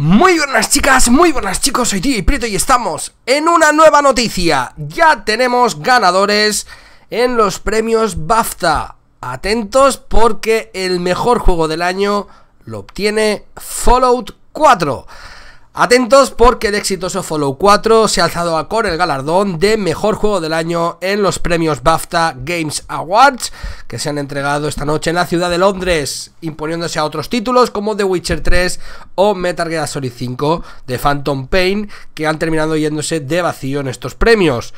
Muy buenas chicas, muy buenas chicos, soy Tío y Prieto y estamos en una nueva noticia. Ya tenemos ganadores en los premios BAFTA. Atentos porque el mejor juego del año lo obtiene Fallout 4. Atentos porque el exitoso Follow 4 se ha alzado a con el galardón de mejor juego del año en los premios BAFTA Games Awards que se han entregado esta noche en la ciudad de Londres, imponiéndose a otros títulos como The Witcher 3 o Metal Gear Solid 5 de Phantom Pain que han terminado yéndose de vacío en estos premios.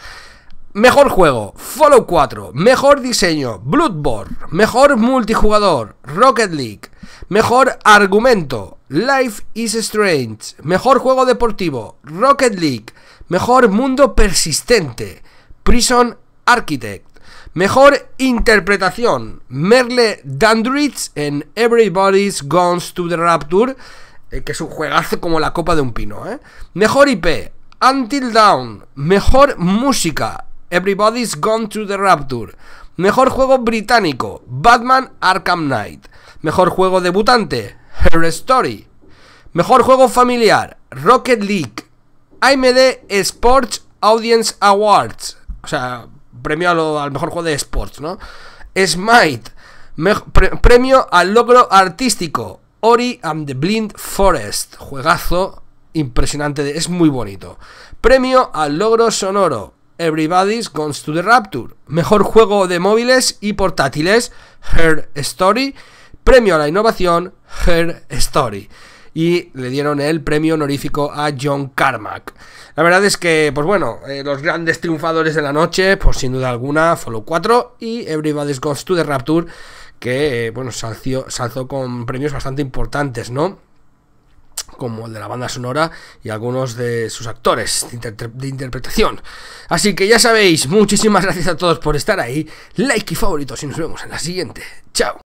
Mejor juego, Follow 4. Mejor diseño, Bloodborne. Mejor multijugador, Rocket League. Mejor argumento, Life is Strange, Mejor Juego Deportivo, Rocket League, Mejor Mundo Persistente, Prison Architect, Mejor Interpretación, Merle Dandridge en Everybody's Gone to the Rapture, eh, que es un juegazo como la copa de un pino, ¿eh? Mejor IP, Until Dawn Mejor Música, Everybody's Gone to the Rapture, Mejor Juego Británico, Batman Arkham Knight, Mejor Juego Debutante, Her Story. Mejor juego familiar, Rocket League. AMD Sports Audience Awards. O sea, premio al mejor juego de sports, ¿no? Smite. premio al logro artístico. Ori and the Blind Forest. Juegazo impresionante. es muy bonito. Premio al logro sonoro. Everybody's Gone to the Rapture. Mejor juego de móviles y portátiles. Her Story. Premio a la Innovación, Her Story. Y le dieron el premio honorífico a John Carmack. La verdad es que, pues bueno, eh, los grandes triunfadores de la noche, por pues sin duda alguna, Follow 4 y Everybody's Ghost to the Rapture, que, eh, bueno, salzó con premios bastante importantes, ¿no? como el de la banda sonora y algunos de sus actores de, interpretación. Así que ya sabéis, muchísimas gracias a todos por estar ahí, like y favoritos y nos vemos en la siguiente. Chao.